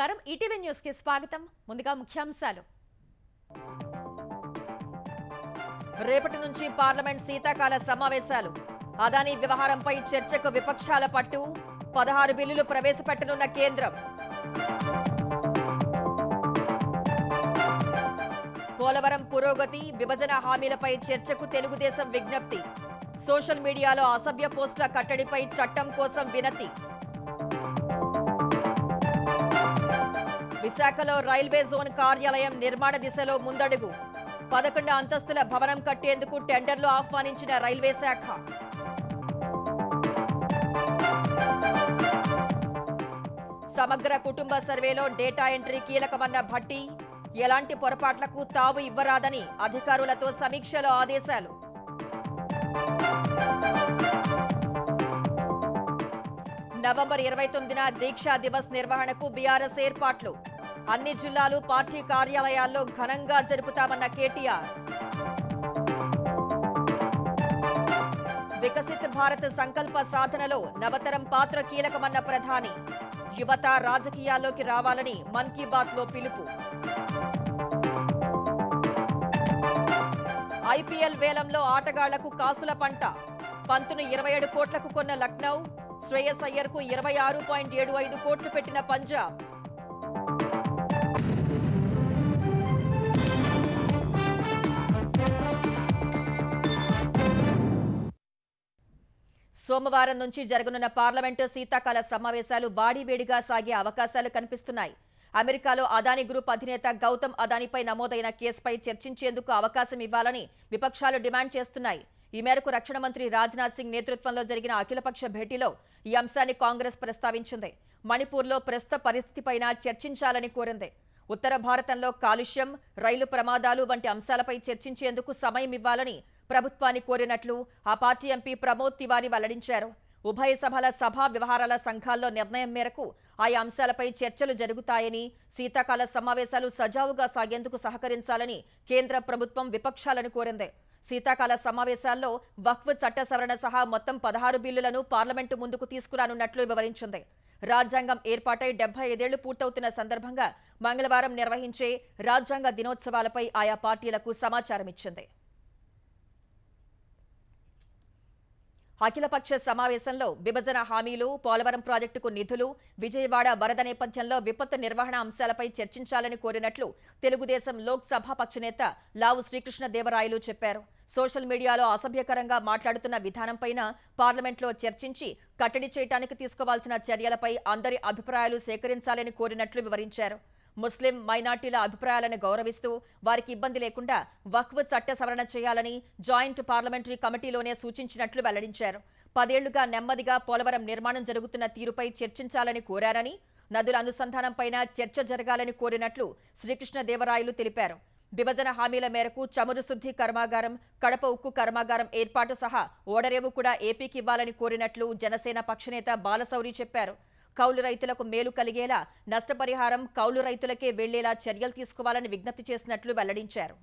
నమస్కారం ETV news కి స్వాగతం ముందుగా ముఖ్యాంశాలు రేపటి నుంచి పార్లమెంట్ శీతాకాల సమావేశాలు అదానీ వ్యవహారంపై చర్చకు విపక్షాల పట్టు పదహారు బిల్లులు ప్రవేశపెట్టనున్న కేంద్రం పోలవరం పురోగతి విభజన హామీలపై చర్చకు తెలుగుదేశం విజ్ఞప్తి సోషల్ మీడియాలో అసభ్య పోస్టుల కట్టడిపై చట్టం కోసం వినతి విశాఖలో రైల్వే జోన్ కార్యాలయం నిర్మాణ దిశలో ముందడుగు పదకొండు అంతస్తుల భవనం కట్టేందుకు టెండర్లు ఆహ్వానించిన రైల్వే శాఖ సమగ్ర కుటుంబ సర్వేలో డేటా ఎంట్రీ కీలకమన్న భట్టి ఎలాంటి పొరపాట్లకు తావు ఇవ్వరాదని అధికారులతో సమీక్షలో ఆదేశాలు నవంబర్ ఇరవై తొమ్మిదిన దీక్షా దివస్ నిర్వహణకు బీఆర్ఎస్ ఏర్పాట్లు అన్ని జిల్లాలు పార్టీ కార్యాలయాల్లో ఘనంగా జరుపుతామన్న కేటీఆర్ వికసిత్ భారత్ సంకల్ప సాధనలో నవతరం పాత్ర కీలకమన్న ప్రధాని యువత రాజకీయాల్లోకి రావాలని మన్ కీ బాత్ లో పిలుపు ఐపీఎల్ వేలంలో ఆటగాళ్లకు కాసుల పంట పంతును ఇరవై ఏడు కోట్లకు కొన్న లక్నౌ శ్రేయస్ అయ్యర్కు ఇరవై ఆరు పాయింట్ ఏడు ఐదు కోట్లు పెట్టిన పంజాబ్ సోమవారం నుంచి జరగనున్న పార్లమెంటు శీతాకాల సమావేశాలు బాడీవేడిగా సాగే అవకాశాలు కనిపిస్తున్నాయి అమెరికాలో అదాని గ్రూప్ అధినేత గౌతమ్ అదానిపై నమోదైన కేసుపై చర్చించేందుకు అవకాశం ఇవ్వాలని విపక్షాలు డిమాండ్ చేస్తున్నాయి ఈ మేరకు రక్షణ మంత్రి రాజ్నాథ్ సింగ్ నేతృత్వంలో జరిగిన అఖిలపక్ష భేటీలో ఈ అంశాన్ని కాంగ్రెస్ ప్రస్తావించింది మణిపూర్లో ప్రస్తుత పరిస్థితిపైన చర్చించాలని కోరింది ఉత్తర భారతంలో కాలుష్యం రైలు ప్రమాదాలు వంటి అంశాలపై చర్చించేందుకు సమయం ఇవ్వాలని ప్రభుత్వాన్ని కోరినట్లు ఆ పార్టీ ఎంపీ ప్రమోద్ తివారీ వెల్లడించారు ఉభయ సభల సభా వ్యవహారాల సంఘాల్లో నిర్ణయం మేరకు ఆయా అంశాలపై చర్చలు జరుగుతాయని శీతాకాల సమావేశాలు సజావుగా సాగేందుకు సహకరించాలని కేంద్ర ప్రభుత్వం విపక్షాలను కోరింది శీతాకాల సమావేశాల్లో వక్ఫ్ చట్ట సవరణ సహా మొత్తం పదహారు బిల్లులను పార్లమెంటు ముందుకు తీసుకురానున్నట్లు వివరించింది రాజ్యాంగం ఏర్పాటై డెబ్బై ఐదేళ్లు పూర్తవుతున్న సందర్భంగా మంగళవారం నిర్వహించే రాజ్యాంగ దినోత్సవాలపై ఆయా పార్టీలకు సమాచారం ఇచ్చింది అఖిలపక్ష సమావేశంలో విభజన హామీలు పోలవరం ప్రాజెక్టుకు నిధులు విజయవాడ వరద నేపథ్యంలో విపత్తు నిర్వహణ అంశాలపై చర్చించాలని కోరినట్లు తెలుగుదేశం లోక్సభ పక్షనేత లావు శ్రీకృష్ణదేవరాయలు చెప్పారు సోషల్ మీడియాలో అసభ్యకరంగా మాట్లాడుతున్న విధానంపైన పార్లమెంట్లో చర్చించి కట్టడి చేయడానికి తీసుకోవాల్సిన చర్యలపై అందరి అభిప్రాయాలు సేకరించాలని కోరినట్లు వివరించారు ముస్లిం మైనార్టీల అభిప్రాయాలను గౌరవిస్తూ వారికి ఇబ్బంది లేకుండా వక్ఫ్ చట్ట సవరణ చేయాలని జాయింట్ పార్లమెంటరీ కమిటీలోనే సూచించినట్లు వెల్లడించారు పదేళ్లుగా నెమ్మదిగా పోలవరం నిర్మాణం జరుగుతున్న తీరుపై చర్చించాలని కోరారని నదుల అనుసంధానంపైన చర్చ జరగాలని కోరినట్లు శ్రీకృష్ణదేవరాయలు తెలిపారు విభజన హామీల మేరకు చమురు శుద్ధి కర్మాగారం కడప ఉక్కు కర్మాగారం ఏర్పాటు సహా ఓడరేవు కూడా ఏపీకి ఇవ్వాలని కోరినట్లు జనసేన పక్షనేత బాలశౌరి చెప్పారు కౌలు రైతులకు మేలు కలిగేలా నష్టపరిహారం కౌలు రైతులకే వెళ్లేలా చర్యలు తీసుకోవాలని విజ్ఞప్తి చేసినట్లు వెల్లడించారు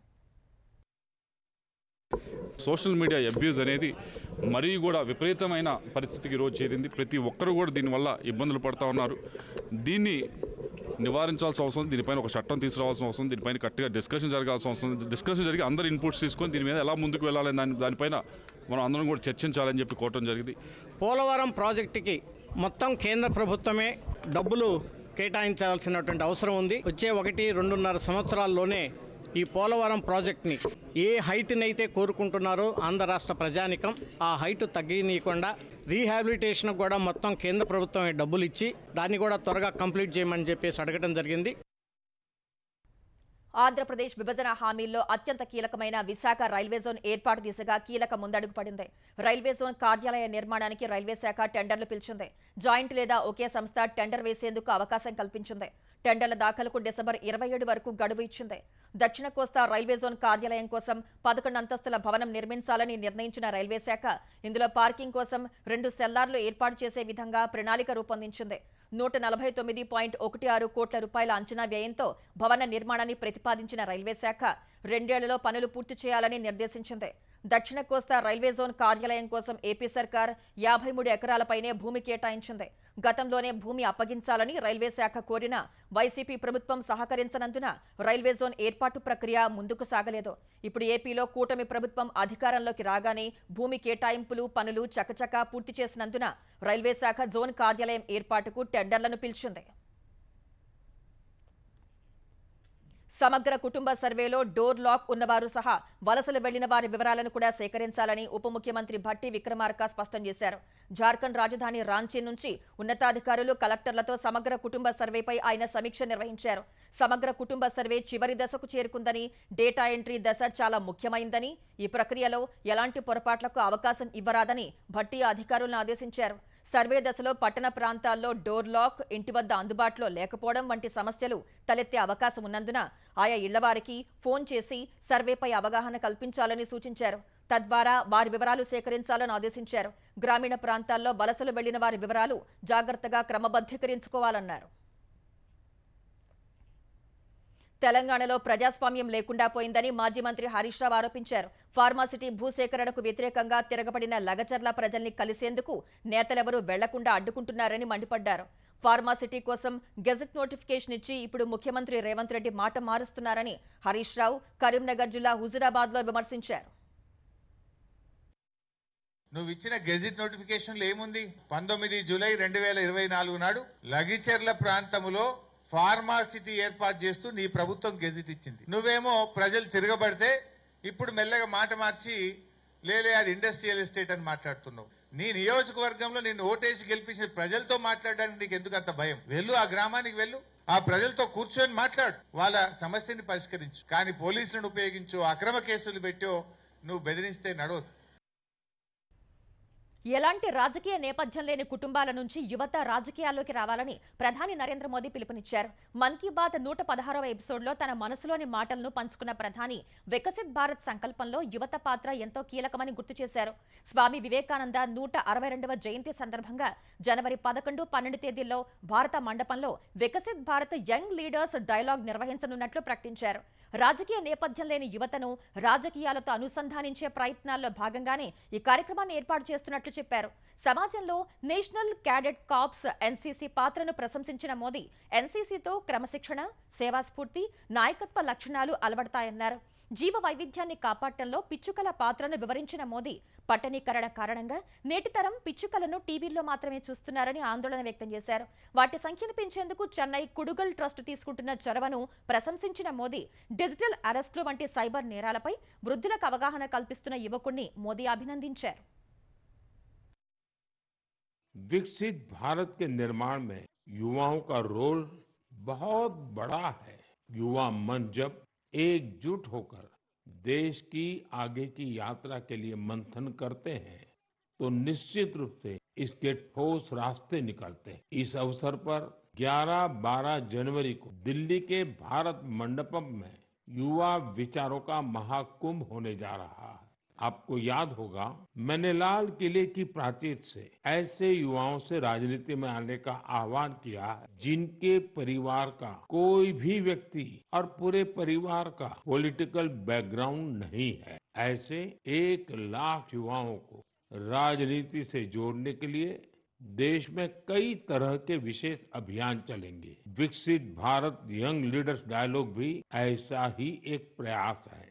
సోషల్ మీడియా అబ్యూజ్ అనేది మరీ కూడా విపరీతమైన పరిస్థితికి ఈరోజు చేరింది ప్రతి ఒక్కరు కూడా దీనివల్ల ఇబ్బందులు పడుతూ ఉన్నారు దీన్ని నివారించాల్సిన అవసరం దీనిపైన ఒక చట్టం తీసుకురావాల్సిన అవసరం దీనిపైన కరెక్ట్గా డిస్కషన్ జరగాల్సిన అవసరం డిస్కషన్ జరిగి అందరు ఇన్పుట్స్ తీసుకొని దీని మీద ఎలా ముందుకు వెళ్ళాలని దాని దానిపైన మనం అందరం కూడా చర్చించాలని చెప్పి కోరటం జరిగింది పోలవరం ప్రాజెక్టుకి మొత్తం కేంద్ర ప్రభుత్వమే డబ్బులు కేటాయించాల్సినటువంటి అవసరం ఉంది వచ్చే ఒకటి రెండున్నర సంవత్సరాల్లోనే ఈ పోలవరం ప్రాజెక్ట్ని ఏ హైట్నైతే కోరుకుంటున్నారో ఆంధ్ర రాష్ట్ర ప్రజానికం ఆ హైట్ తగ్గినీయకుండా రీహాబిలిటేషన్ కూడా మొత్తం కేంద్ర ప్రభుత్వమే డబ్బులు ఇచ్చి దాన్ని కూడా త్వరగా కంప్లీట్ చేయమని చెప్పేసి అడగడం జరిగింది ఆంధ్రప్రదేశ్ విభజన హామీల్లో అత్యంత కీలకమైన విశాఖ రైల్వే జోన్ ఏర్పాటు దిశగా కీలక ముందడుగు పడింది రైల్వే జోన్ కార్యాలయ నిర్మాణానికి రైల్వే శాఖ టెండర్లు పిలిచింది జాయింట్ లేదా ఒకే సంస్థ టెండర్ వేసేందుకు అవకాశం కల్పించింది టెండర్ల దాఖలకు డిసెంబర్ ఇరవై ఏడు వరకు గడువు ఇచ్చింది దక్షిణ కోస్తా రైల్వే జోన్ కార్యాలయం కోసం పదకొండు అంతస్తుల భవనం నిర్మించాలని నిర్ణయించిన రైల్వే శాఖ ఇందులో పార్కింగ్ కోసం రెండు సెల్లార్లు ఏర్పాటు చేసే విధంగా ప్రణాళిక రూపొందించింది నూట నలభై తొమ్మిది పాయింట్ ఒకటి ఆరు కోట్ల రూపాయల అంచనా వ్యయంతో భవన నిర్మాణాన్ని ప్రతిపాదించిన రైల్వే శాఖ రెండేళ్లలో పనులు పూర్తి చేయాలని నిర్దేశించింది దక్షిణ కోస్తా రైల్వే జోన్ కార్యాలయం కోసం ఏపీ సర్కార్ యాభై మూడు ఎకరాలపైనే భూమి కేటాయించింది గతంలోనే భూమి అప్పగించాలని రైల్వే శాఖ కోరిన వైసీపీ ప్రభుత్వం సహకరించనందున రైల్వే జోన్ ఏర్పాటు ప్రక్రియ ముందుకు సాగలేదు ఇప్పుడు ఏపీలో కూటమి ప్రభుత్వం అధికారంలోకి రాగానే భూమి కేటాయింపులు పనులు చకచకా పూర్తి చేసినందున రైల్వే శాఖ జోన్ కార్యాలయం ఏర్పాటుకు టెండర్లను పిలిచింది సమగ్ర కుటుంబ సర్వేలో డోర్ లాక్ ఉన్నవారు సహా వలసలు వెళ్లిన వారి వివరాలను కూడా సేకరించాలని ఉప ముఖ్యమంత్రి భట్టి విక్రమార్క స్పష్టం చేశారు జార్ఖండ్ రాజధాని రాంచీ నుంచి ఉన్నతాధికారులు కలెక్టర్లతో సమగ్ర కుటుంబ సర్వేపై ఆయన సమీక్ష నిర్వహించారు సమగ్ర కుటుంబ సర్వే చివరి దశకు చేరుకుందని డేటా ఎంట్రీ దశ చాలా ముఖ్యమైందని ఈ ప్రక్రియలో ఎలాంటి పొరపాట్లకు అవకాశం ఇవ్వరాదని భట్టి అధికారులను ఆదేశించారు సర్వే దశలో పట్టణ ప్రాంతాల్లో డోర్ లాక్ ఇంటి వద్ద అందుబాటులో లేకపోవడం వంటి సమస్యలు తలెత్తే అవకాశం ఉన్నందున ఆయా ఇళ్లవారికి ఫోన్ చేసి సర్వేపై అవగాహన కల్పించాలని సూచించారు తద్వారా వారి వివరాలు సేకరించాలని ఆదేశించారు గ్రామీణ ప్రాంతాల్లో వలసలు వెళ్లిన వారి వివరాలు జాగ్రత్తగా క్రమబద్ధీకరించుకోవాలన్నారు తెలంగాణలో ప్రజాస్వామ్యం లేకుండా పోయిందని మాజీ మంత్రి హరీష్ రావు ఆరోపించారు ఫార్మాసిటీ భూసేకరణకు వ్యతిరేకంగా తిరగబడిన లగచర్ల ప్రజల్ని కలిసేందుకు నేతలెవరూ వెళ్లకుండా అడ్డుకుంటున్నారని మండిపడ్డారు ఫార్మాసిటీ కోసం గెజెట్ నోటిఫికేషన్ ఇచ్చి ఇప్పుడు ముఖ్యమంత్రి రేవంత్ రెడ్డి మాట మారుస్తున్నారని హరీష్ రావు కరీంనగర్ జిల్లా లో విమర్శించారు నువ్వు ఇచ్చిన గెజిట్ నోటిఫికేషన్ ఏముంది పంతొమ్మిది జూలై రెండు వేల ఇరవై నాలుగు నాడు లగిచెర్ల ప్రాంతములో ఫార్మాసిటీ ఏర్పాటు చేస్తూ నీ ప్రభుత్వం గెజిట్ ఇచ్చింది నువ్వేమో ప్రజలు తిరగబడితే ఇప్పుడు మెల్లగా మాట మార్చి లేలే అది ఇండస్ట్రియల్ ఎస్టేట్ అని మాట్లాడుతున్నావు నీ నియోజకవర్గంలో నేను ఓటేసి గెలిపించిన ప్రజలతో మాట్లాడడానికి నీకు ఎందుకు అంత భయం వెళ్ళు ఆ గ్రామానికి వెళ్ళు ఆ ప్రజలతో కూర్చొని మాట్లాడు వాళ్ళ సమస్యని పరిష్కరించు కానీ పోలీసులను ఉపయోగించు అక్రమ కేసులు పెట్టో నువ్వు బెదిరిస్తే నడవదు ఎలాంటి రాజకీయ నేపథ్యం లేని కుటుంబాల నుంచి యువత రాజకీయాల్లోకి రావాలని ప్రధాని నరేంద్ర మోదీ పిలుపునిచ్చారు మన్ కీ బాత్ నూట పదహారవ ఎపిసోడ్లో తన మనసులోని మాటలను పంచుకున్న ప్రధాని వికసిత్ భారత్ సంకల్పంలో యువత పాత్ర ఎంతో కీలకమని గుర్తు చేశారు స్వామి వివేకానంద నూట అరవై రెండవ జయంతి సందర్భంగా జనవరి పదకొండు పన్నెండు తేదీల్లో భారత మండపంలో Viksit Bharat young leaders dialogue నిర్వహించనున్నట్లు ప్రకటించారు రాజకీయ నేపథ్యం లేని యువతను రాజకీయాలతో అనుసంధానించే ప్రయత్నాల్లో భాగంగానే ఈ కార్యక్రమాన్ని ఏర్పాటు చేస్తున్నట్లు చెప్పారు సమాజంలో నేషనల్ క్యాడెట్ కాప్స్ ఎన్సీసీ పాత్రను ప్రశంసించిన మోదీ ఎన్సీసీతో క్రమశిక్షణ సేవాస్ఫూర్తి నాయకత్వ లక్షణాలు అలవడతాయన్నారు జీవ వైవిధ్యాన్ని కాపాడటంలో పిచ్చుకల పాత్రను వివరించిన మోదీ పట్టణీకరణ కారణంగా నేటి తరం పిచ్చుకలను టీవీల్లో మాత్రమే చూస్తున్నారని ఆందోళన వ్యక్తం చేశారు వాటి సంఖ్యను పెంచేందుకు చెన్నై కుడుగల్ ట్రస్ట్ తీసుకుంటున్న చొరవను ప్రశంసించిన మోదీ డిజిటల్ అరెస్టులు వంటి సైబర్ నేరాలపై వృద్ధులకు అవగాహన కల్పిస్తున్న యువకుణ్ణి మోదీ అభినందించారు विकसित भारत के निर्माण में युवाओं का रोल बहुत बड़ा है युवा मन जब एकजुट होकर देश की आगे की यात्रा के लिए मंथन करते हैं तो निश्चित रूप से इसके ठोस रास्ते निकलते हैं इस अवसर पर 11-12 जनवरी को दिल्ली के भारत मंडपम में युवा विचारों का महाकुंभ होने जा रहा है आपको याद होगा मैंने लाल किले की प्राचीर से ऐसे युवाओं से राजनीति में आने का आह्वान किया है जिनके परिवार का कोई भी व्यक्ति और पूरे परिवार का पॉलिटिकल बैकग्राउंड नहीं है ऐसे एक लाख युवाओं को राजनीति से जोड़ने के लिए देश में कई तरह के विशेष अभियान चलेंगे विकसित भारत यंग लीडर्स डायलॉग भी ऐसा ही एक प्रयास है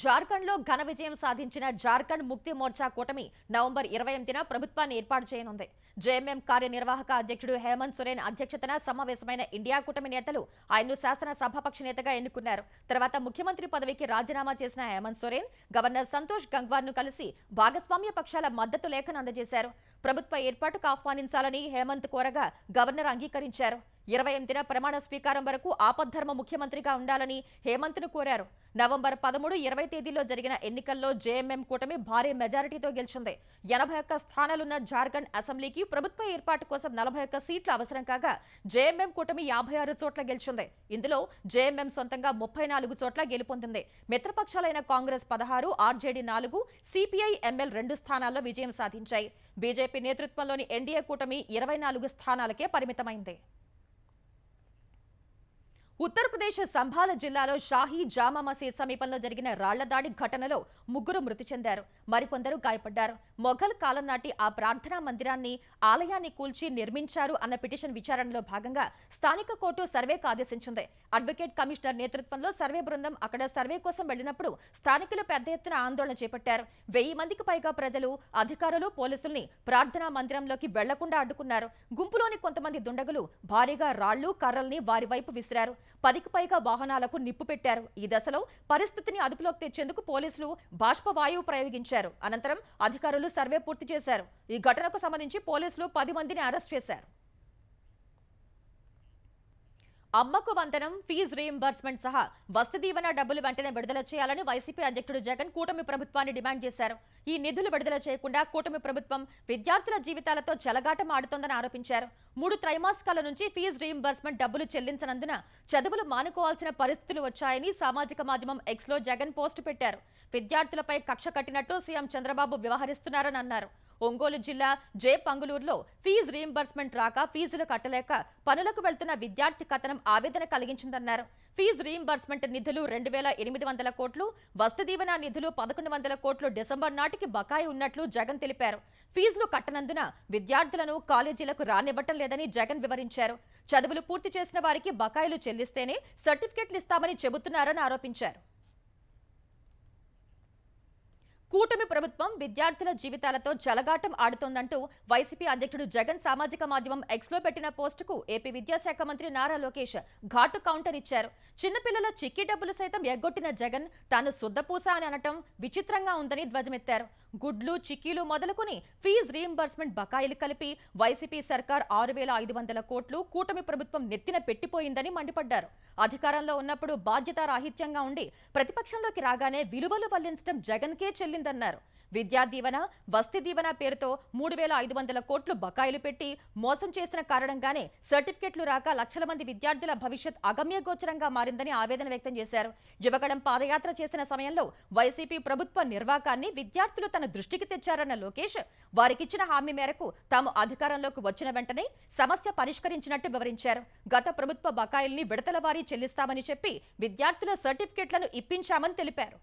జార్ఖండ్లో ఘన విజయం సాధించిన జార్ఖండ్ ముక్తి మోర్చా కూటమి నవంబర్ ఇరవై ఎనిమిదిన ప్రభుత్వాన్ని ఏర్పాటు చేయనుంది జేఎంఎం కార్యనిర్వాహక అధ్యక్షుడు హేమంత్ సురేన్ అధ్యక్షతన సమావేశమైన ఇండియా కూటమి నేతలు ఆయన్ను శాసనసభాపక్ష నేతగా ఎన్నుకున్నారు తర్వాత ముఖ్యమంత్రి పదవికి రాజీనామా చేసిన హేమంత్ సోరేన్ గవర్నర్ సంతోష్ గంగ్వార్ను కలిసి భాగస్వామ్య పక్షాల మద్దతు లేఖను అందజేశారు ప్రభుత్వ ఏర్పాటుకు ఆహ్వానించాలని హేమంత్ కోరగా గవర్నర్ అంగీకరించారు ఇరవై ఎనిమిదిన ప్రమాణ స్వీకారం వరకు ఆపద్ధర్మ ముఖ్యమంత్రిగా ఉండాలని హేమంత్ను కోరారు నవంబర్ పదమూడు ఇరవై తేదీలో జరిగిన ఎన్నికల్లో జేఎంఎం కూటమి భారీ మెజారిటీతో గెలిచింది ఎనభై ఒక్క స్థానాలున్న జార్ఖండ్ అసెంబ్లీకి ప్రభుత్వ ఏర్పాటు కోసం నలభై ఒక్క సీట్లు అవసరం కాగా జేఎంఎం కూటమి యాభై ఆరు చోట్ల గెలిచింది ఇందులో జేఎంఎం సొంతంగా ముప్పై నాలుగు చోట్ల గెలుపొందింది మిత్రపక్షాలైన కాంగ్రెస్ పదహారు ఆర్జేడీ నాలుగు సిపిఐ ఎంఎల్ రెండు స్థానాల్లో విజయం సాధించాయి బీజేపీ నేతృత్వంలోని ఎన్డీఏ కూటమి ఇరవై నాలుగు స్థానాలకే పరిమితమైంది ఉత్తరప్రదేశ్ సంభాల జిల్లాలో షాహీ జామా మసీద్ సమీపంలో జరిగిన రాళ్లదాడి ఘటనలో ముగ్గురు మృతి చెందారు మరికొందరు గాయపడ్డారు మొఘల్ కాలం నాటి ఆ ప్రార్థనా మందిరాన్ని ఆలయాన్ని కూల్చి నిర్మించారు అన్న పిటిషన్ విచారణలో భాగంగా స్థానిక కోర్టు సర్వేకు ఆదేశించింది అడ్వకేట్ కమిషనర్ నేతృత్వంలో సర్వే బృందం అక్కడ సర్వే కోసం వెళ్లినప్పుడు స్థానికులు పెద్ద ఎత్తున ఆందోళన చేపట్టారు వెయ్యి మందికి పైగా ప్రజలు అధికారులు పోలీసుల్ని ప్రార్థనా మందిరంలోకి వెళ్లకుండా అడ్డుకున్నారు గుంపులోని కొంతమంది దుండగులు భారీగా రాళ్లు కర్రల్ని వారి వైపు విసిరారు పదికి పైగా వాహనాలకు నిప్పు పెట్టారు ఈ దశలో పరిస్థితిని అదుపులోకి తెచ్చేందుకు పోలీసులు బాష్ప వాయువు ప్రయోగించారు అనంతరం అధికారులు సర్వే పూర్తి చేశారు ఈ ఘటనకు సంబంధించి పోలీసులు పది మందిని అరెస్ట్ చేశారు అమ్మకు వంతనం ఫీజు రీఎంబర్స్మెంట్ సహా వసతి దీవెన డబ్బులు వెంటనే విడుదల చేయాలని వైసీపీ అధ్యక్షుడు జగన్ కూటమి ప్రభుత్వాన్ని డిమాండ్ చేశారు ఈ నిధులు విడుదల చేయకుండా కూటమి ప్రభుత్వం విద్యార్థుల జీవితాలతో చెలగాటం ఆడుతోందని ఆరోపించారు మూడు త్రైమాసికాల నుంచి ఫీజు రీఎంబర్స్మెంట్ డబ్బులు చెల్లించనందున చదువులు మానుకోవాల్సిన పరిస్థితులు వచ్చాయని సామాజిక మాధ్యమం ఎక్స్లో జగన్ పోస్టు పెట్టారు విద్యార్థులపై కక్ష కట్టినట్టు సీఎం చంద్రబాబు వ్యవహరిస్తున్నారని అన్నారు ఒంగోలు జిల్లా జే పంగులూరులో ఫీజు రీఎంబర్స్మెంట్ రాక ఫీజులు కట్టలేక పనులకు వెళ్తున్న విద్యార్థి కథనం ఆవేదన కలిగించిందన్నారు ఫీజు రీఎంబర్స్మెంట్ నిధులు రెండు వేల ఎనిమిది వందల కోట్లు వస్తు దీవెన నిధులు పదకొండు వందల కోట్లు డిసెంబర్ నాటికి బకాయి ఉన్నట్లు జగన్ తెలిపారు ఫీజులు కట్టనందున విద్యార్థులను కాలేజీలకు రానివ్వటం లేదని జగన్ వివరించారు చదువులు పూర్తి చేసిన వారికి బకాయిలు చెల్లిస్తేనే సర్టిఫికెట్లు ఇస్తామని చెబుతున్నారని ఆరోపించారు కూటమి ప్రభుత్వం విద్యార్థుల జీవితాలతో జలగాటం ఆడుతోందంటూ వైసీపీ అధ్యక్షుడు జగన్ సామాజిక మాధ్యమం ఎక్స్లో పెట్టిన పోస్టుకు ఏపీ విద్యాశాఖ మంత్రి నారా లోకేష్ ఘాటు కౌంటర్ ఇచ్చారు చిన్నపిల్లల చిక్కీ డబ్బులు సైతం ఎగ్గొట్టిన జగన్ తాను శుద్ధపూస అని అనటం విచిత్రంగా ఉందని ధ్వజమెత్తారు గుడ్లు చిక్కీలు మొదలుకొని ఫీజు రీఎంబర్స్మెంట్ బకాయిలు కలిపి వైసీపీ సర్కార్ ఆరు వేల ఐదు వందల కోట్లు కూటమి ప్రభుత్వం నెత్తిన పెట్టిపోయిందని మండిపడ్డారు అధికారంలో ఉన్నప్పుడు బాధ్యత రాహిత్యంగా ఉండి ప్రతిపక్షంలోకి రాగానే విలువలు వల్లించడం జగన్కే చెల్లింది జరిగిందన్నారు విద్యా దీవెన వస్తి దీవెన పేరుతో మూడు వేల ఐదు వందల కోట్లు బకాయిలు పెట్టి మోసం చేసిన కారణంగానే సర్టిఫికెట్లు రాక లక్షల మంది విద్యార్థుల భవిష్యత్ అగమ్యగోచరంగా మారిందని ఆవేదన వ్యక్తం చేశారు జివగడం పాదయాత్ర చేసిన సమయంలో వైసీపీ ప్రభుత్వ నిర్వాకాన్ని విద్యార్థులు తన దృష్టికి తెచ్చారన్న లోకేష్ వారికిచ్చిన హామీ మేరకు తాము అధికారంలోకి వచ్చిన వెంటనే సమస్య పరిష్కరించినట్టు వివరించారు గత ప్రభుత్వ బకాయిల్ని విడతల వారీ చెల్లిస్తామని చెప్పి విద్యార్థుల సర్టిఫికెట్లను ఇప్పించామని తెలిపారు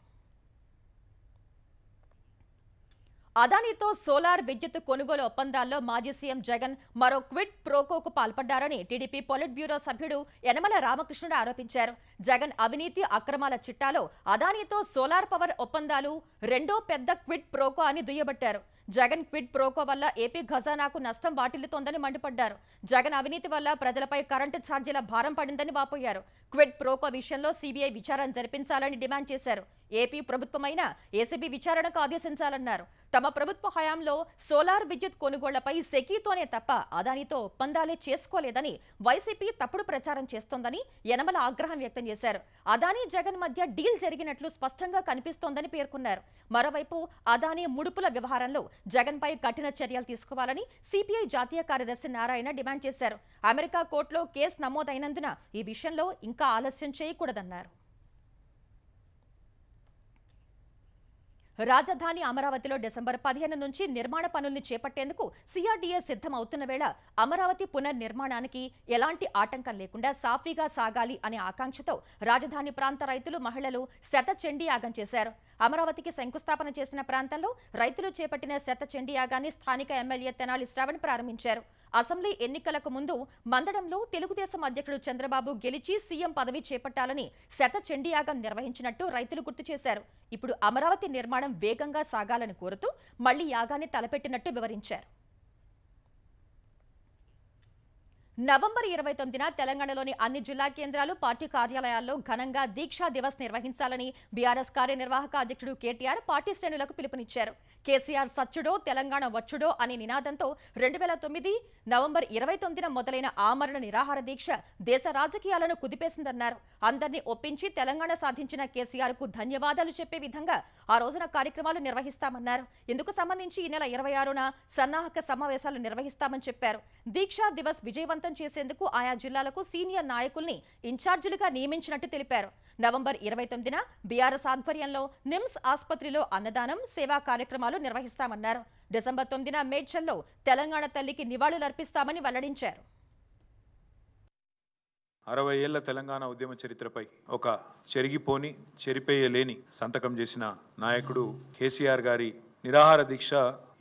అదానితో సోలార్ విద్యుత్ కొనుగోలు ఒప్పందాల్లో మాజీ సీఎం జగన్ మరో క్విడ్ ప్రోకోకు పాల్పడ్డారని టీడీపీ పొలిట్ బ్యూరో సభ్యుడు యనమల రామకృష్ణుడు ఆరోపించారు జగన్ అవినీతి అక్రమాల చిట్టాలో అదానితో సోలార్ పవర్ ఒప్పందాలు రెండో పెద్ద క్విడ్ ప్రోకో అని దుయ్యబట్టారు జగన్ క్విడ్ ప్రోకో వల్ల ఏపీ ఖజానాకు నష్టం వాటిల్లుతోందని మండిపడ్డారు జగన్ అవినీతి వల్ల ప్రజలపై కరెంటు ఛార్జీల భారం పడిందని వాపోయారు క్విడ్ ప్రోకో విషయంలో సీబీఐ విచారణ జరిపించాలని డిమాండ్ చేశారు ఏపీ ప్రభుత్వమైన ఏసీబీ విచారణకు ఆదేశించాలన్నారు తమ ప్రభుత్వ హయాంలో సోలార్ విద్యుత్ కొనుగోళ్లపై సెకీతోనే తప్ప అదానితో ఒప్పందాలే చేసుకోలేదని వైసీపీ తప్పుడు ప్రచారం చేస్తోందని యనమల ఆగ్రహం వ్యక్తం చేశారు అదానీ జగన్ మధ్య డీల్ జరిగినట్లు స్పష్టంగా కనిపిస్తోందని పేర్కొన్నారు మరోవైపు అదానీ ముడుపుల వ్యవహారంలో జగన్పై కఠిన చర్యలు తీసుకోవాలని సిపిఐ జాతీయ కార్యదర్శి నారాయణ డిమాండ్ చేశారు అమెరికా కోర్టులో కేసు నమోదైనందున ఈ విషయంలో ఇంకా ఆలస్యం చేయకూడదన్నారు రాజధాని అమరావతిలో డిసెంబర్ పదిహేను నుంచి నిర్మాణ పనుల్ని చేపట్టేందుకు సిఆర్డీఏ సిద్ధమవుతున్న వేళ అమరావతి పునర్నిర్మాణానికి ఎలాంటి ఆటంకం లేకుండా సాఫీగా సాగాలి అనే ఆకాంక్షతో రాజధాని ప్రాంత రైతులు మహిళలు శత చండీయాగం చేశారు అమరావతికి శంకుస్థాపన చేసిన ప్రాంతంలో రైతులు చేపట్టిన శత చండీయాగాన్ని స్థానిక ఎమ్మెల్యే తెనాలి శ్రవణ్ ప్రారంభించారు అసెంబ్లీ ఎన్నికలకు ముందు మందడంలో తెలుగుదేశం అధ్యక్షుడు చంద్రబాబు గెలిచి సీఎం పదవి చేపట్టాలని శత చండీయాగం నిర్వహించినట్టు రైతులు గుర్తు చేశారు ఇప్పుడు అమరావతి నిర్మాణం వేగంగా సాగాలని కోరుతూ మళ్లీ యాగాన్ని తలపెట్టినట్టు వివరించారు నవంబర్ ఇరవై తొమ్మిదిన తెలంగాణలోని అన్ని జిల్లా కేంద్రాలు పార్టీ కార్యాలయాల్లో ఘనంగా దీక్షా దివస్ నిర్వహించాలని బీఆర్ఎస్ కార్యనిర్వాహక అధ్యక్షుడు కేటీఆర్ పార్టీ శ్రేణులకు పిలుపునిచ్చారు కేసీఆర్ సచ్చుడో తెలంగాణ వచ్చుడో అనే నినాదంతో రెండు వేల తొమ్మిది నవంబర్ ఇరవై తొమ్మిదిన మొదలైన ఆమరణ నిరాహార దీక్ష దేశ రాజకీయాలను కుదిపేసిందన్నారు అందరినీ ఒప్పించి తెలంగాణ సాధించిన కేసీఆర్ కు ధన్యవాదాలు చెప్పే విధంగా ఆ రోజున కార్యక్రమాలు నిర్వహిస్తామన్నారు ఇందుకు సంబంధించి ఈ నెల ఇరవై ఆరున సన్నాహక సమావేశాలు నిర్వహిస్తామని చెప్పారు దీక్షా దివస్ విజయవంతం బలోపేతం చేసేందుకు ఆయా జిల్లాలకు సీనియర్ నాయకుల్ని ఇన్ఛార్జీలుగా నియమించినట్టు తెలిపారు నవంబర్ ఇరవై తొమ్మిదిన బీఆర్ఎస్ ఆధ్వర్యంలో నిమ్స్ ఆసుపత్రిలో అన్నదానం సేవా కార్యక్రమాలు నిర్వహిస్తామన్నారు డిసెంబర్ తొమ్మిదిన మేడ్చల్లో తెలంగాణ తల్లికి నివాళులర్పిస్తామని వెల్లడించారు అరవై ఏళ్ల తెలంగాణ ఉద్యమ చరిత్రపై ఒక చెరిగిపోని చెరిపేయలేని సంతకం చేసిన నాయకుడు కేసీఆర్ గారి నిరాహార దీక్ష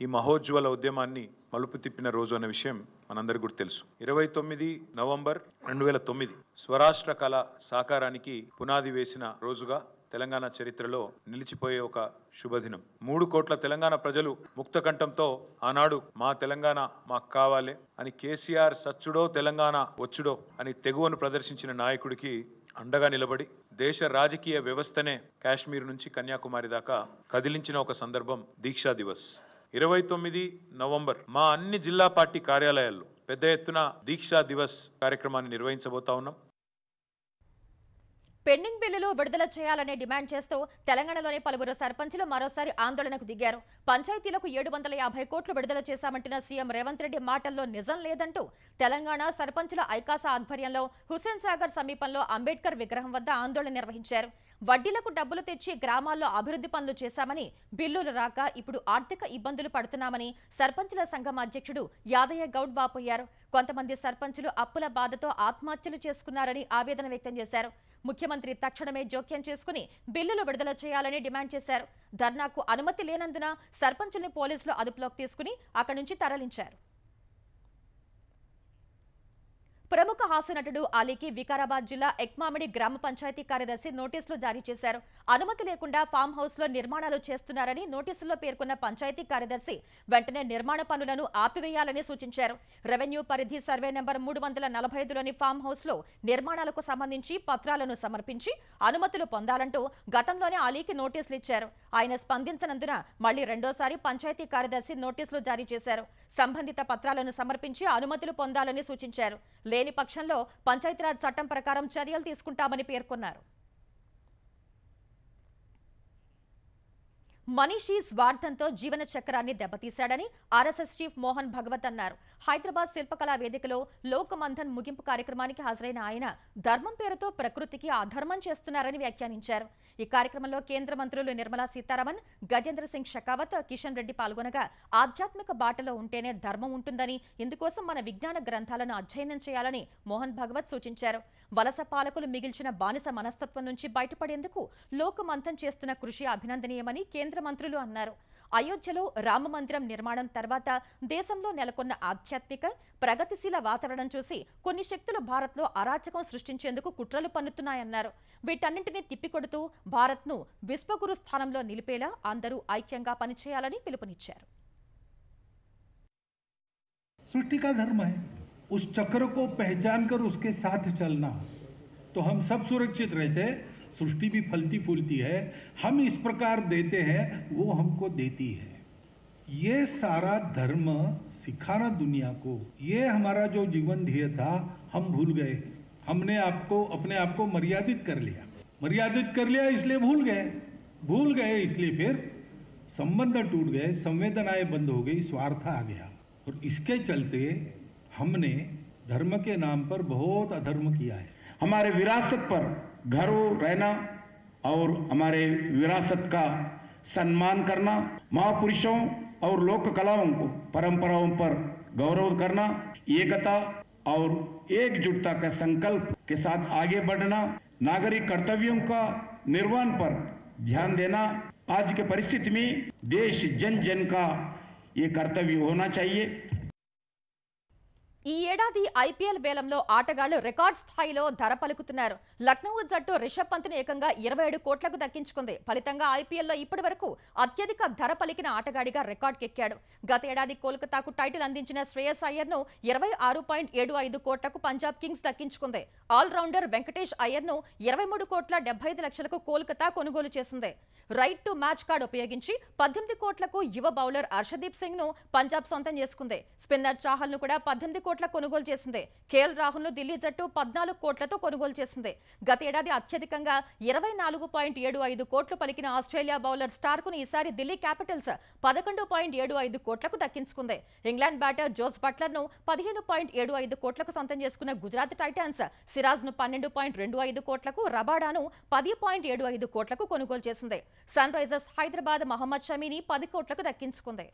ఈ మహోజ్వల ఉద్యమాన్ని మలుపు తిప్పిన రోజు అనే విషయం మనందరికి కూడా తెలుసు ఇరవై తొమ్మిది నవంబర్ రెండు వేల తొమ్మిది స్వరాష్ట్ర కళ సాకారానికి పునాది వేసిన రోజుగా తెలంగాణ చరిత్రలో నిలిచిపోయే ఒక శుభదినం మూడు కోట్ల తెలంగాణ ప్రజలు ముక్తకంఠంతో ఆనాడు మా తెలంగాణ మాకు కావాలి అని కేసీఆర్ సచ్చుడో తెలంగాణ వచ్చుడో అని తెగువను ప్రదర్శించిన నాయకుడికి అండగా నిలబడి దేశ రాజకీయ వ్యవస్థనే కాశ్మీర్ నుంచి కన్యాకుమారి దాకా కదిలించిన ఒక సందర్భం దీక్షా దివస్ ఇరవై తొమ్మిది నవంబర్ మా అన్ని జిల్లా పార్టీ కార్యాలయాల్లో పెద్ద ఎత్తున దీక్షా దివస్ కార్యక్రమాన్ని నిర్వహించబోతా ఉన్నాం పెండింగ్ బిల్లులు విడుదల చేయాలని డిమాండ్ చేస్తూ తెలంగాణలోని పలువురు సర్పంచులు మరోసారి ఆందోళనకు దిగారు పంచాయతీలకు ఏడు వందల యాభై కోట్లు విడుదల చేశామంటున్న సీఎం రేవంత్ రెడ్డి మాటల్లో నిజం లేదంటూ తెలంగాణ సర్పంచుల ఐకాస ఆధ్వర్యంలో హుసేన్ సాగర్ సమీపంలో అంబేద్కర్ విగ్రహం వద్ద ఆందోళన నిర్వహించారు వడ్డీలకు డబ్బులు తెచ్చి గ్రామాల్లో అభివృద్ధి పనులు చేశామని బిల్లులు రాక ఇప్పుడు ఆర్థిక ఇబ్బందులు పడుతున్నామని సర్పంచుల సంఘం అధ్యక్షుడు యాదయ్య గౌడ్ వాపోయారు కొంతమంది సర్పంచులు అప్పుల బాధతో ఆత్మహత్యలు చేసుకున్నారని ఆవేదన వ్యక్తం చేశారు ముఖ్యమంత్రి తక్షణమే జోక్యం చేసుకుని బిల్లులు విడుదల చేయాలని డిమాండ్ చేశారు ధర్నాకు అనుమతి లేనందున సర్పంచుల్ని పోలీసులు అదుపులోకి తీసుకుని అక్కడి నుంచి తరలించారు ప్రముఖ హాస్యనటుడు అలీకి వికారాబాద్ జిల్లా ఎక్మామిడి గ్రామ పంచాయతీ కార్యదర్శి నోటీసులు జారీ చేశారు అనుమతి లేకుండా ఫామ్ హౌస్ లో నిర్మాణాలు చేస్తున్నారని నోటీసుల్లో పేర్కొన్న పంచాయతీ కార్యదర్శి వెంటనే నిర్మాణ పనులను ఆపివేయాలని సూచించారు రెవెన్యూ పరిధి సర్వే నెంబర్ మూడు వందల నలభై ఐదులోని ఫామ్ హౌస్ లో నిర్మాణాలకు సంబంధించి పత్రాలను సమర్పించి అనుమతులు పొందాలంటూ గతంలోనే అలీకి నోటీసులు ఇచ్చారు ఆయన స్పందించనందున మళ్లీ రెండోసారి పంచాయతీ కార్యదర్శి నోటీసులు జారీ చేశారు సంబంధిత పత్రాలను సమర్పించి అనుమతులు పొందాలని సూచించారు లేని పక్షంలో పంచాయతీరాజ్ చట్టం ప్రకారం చర్యలు తీసుకుంటామని పేర్కొన్నారు మనీషి స్వార్థంతో జీవన చక్రాన్ని దెబ్బతీశాడని ఆర్ఎస్ఎస్ చీఫ్ మోహన్ భగవత్ అన్నారు హైదరాబాద్ శిల్పకళా వేదికలో లోకమంధన్ ముగింపు కార్యక్రమానికి హాజరైన ఆయన ధర్మం పేరుతో ప్రకృతికి అధర్మం చేస్తున్నారని వ్యాఖ్యానించారు ఈ కార్యక్రమంలో కేంద్ర మంత్రులు నిర్మలా సీతారామన్ గజేంద్ర సింగ్ షెకావత్ కిషన్ రెడ్డి పాల్గొనగా ఆధ్యాత్మిక బాటలో ఉంటేనే ధర్మం ఉంటుందని ఇందుకోసం మన విజ్ఞాన గ్రంథాలను అధ్యయనం చేయాలని మోహన్ భగవత్ సూచించారు వలస పాలకులు మిగిల్చిన బానిస మనస్తత్వం నుంచి బయటపడేందుకు లోకమంథన్ చేస్తున్న కృషి అభినందనీయమని కేంద్ర కేంద్ర మంత్రులు అన్నారు అయోధ్యలో రామమందిరం నిర్మాణం తర్వాత దేశంలో నెలకొన్న ఆధ్యాత్మిక ప్రగతిశీల వాతావరణం చూసి కొన్ని శక్తులు భారత్లో అరాచకం సృష్టించేందుకు కుట్రలు పన్నుతున్నాయన్నారు వీటన్నింటినీ తిప్పికొడుతూ భారత్ను విశ్వగురు స్థానంలో నిలిపేలా అందరూ ఐక్యంగా పనిచేయాలని పిలుపునిచ్చారు सृष्टि का धर्म है उस चक्र को पहचान कर उसके साथ चलना तो हम सब सुरक्षित रहते सृष्टि भी फलती फूलती है हम इस प्रकार देते हैं वो हमको देती है ये सारा धर्म सिखाना दुनिया को ये हमारा जो जीवन ध्येय था हम भूल गए हमने आपको अपने आप को मर्यादित कर लिया मर्यादित कर लिया इसलिए भूल गए भूल गए इसलिए फिर संबंध टूट गए संवेदनाएं बंद हो गई स्वार्थ आ गया और इसके चलते हमने धर्म के नाम पर बहुत अधर्म किया है हमारे विरासत पर घर रहना और हमारे विरासत का सम्मान करना महापुरुषों और लोक कलाओं को परंपराओं पर गौरव करना एकता और एकजुटता का संकल्प के साथ आगे बढ़ना नागरिक कर्तव्यों का निर्वहन पर ध्यान देना आज के परिस्थिति में देश जन जन का ये कर्तव्य होना चाहिए ఈ ఏడాది ఐపీఎల్ వేలంలో ఆటగాళ్లు రికార్డ్ స్థాయిలో ధర పలుకుతున్నారు లక్నో జట్టు రిషబ్ పంత్ను ఏకంగా ఇరవై ఏడు కోట్లకు దక్కించుకుంది ఫలితంగా ఐపీఎల్లో ఇప్పటి వరకు అత్యధిక ధర పలికిన ఆటగాడిగా రికార్డుకెక్కాడు గత ఏడాది కోల్కతాకు టైటిల్ అందించిన శ్రేయస్ అయ్యర్ను ఇరవై ఆరు పాయింట్ ఏడు ఐదు కోట్లకు పంజాబ్ కింగ్స్ దక్కించుకుంది ఆల్రౌండర్ వెంకటేష్ అయ్యర్ను ఇరవై మూడు కోట్ల డెబ్బై ఐదు లక్షలకు కోల్కతా కొనుగోలు చేసింది రైట్ టు మ్యాచ్ కార్డ్ ఉపయోగించి పద్దెనిమిది కోట్లకు యువ బౌలర్ అర్షదీప్ సింగ్ ను పంజాబ్ సొంతం చేసుకుంది స్పిన్నర్ చాహల్ ను కూడా పద్దెనిమిది కోట్ల కొనుగోలు చేసింది కేఎల్ రాహుల్ ను ఢిల్లీ జట్టు పద్నాలుగు కోట్లతో కొనుగోలు చేసింది గత ఏడాది అత్యధికంగా ఇరవై నాలుగు పాయింట్ ఏడు ఐదు కోట్లు పలికిన ఆస్ట్రేలియా బౌలర్ స్టార్ ను ఈసారి ఢిల్లీ క్యాపిటల్స్ పదకొండు పాయింట్ ఏడు ఐదు కోట్లకు దక్కించుకుంది ఇంగ్లాండ్ బ్యాటర్ జోస్ బట్లర్ ను పదిహేను పాయింట్ ఏడు ఐదు కోట్లకు సొంతం చేసుకున్న గుజరాత్ టైటాన్స్ సిరాజ్ను పన్నెండు పాయింట్ రెండు ఐదు కోట్లకు రబాడాను పది పాయింట్ ఏడు ఐదు కోట్లకు కొనుగోలు చేసింది సన్ రైజర్స్ హైదరాబాద్ మహమ్మద్ షమీని పది కోట్లకు దక్కించుకుంది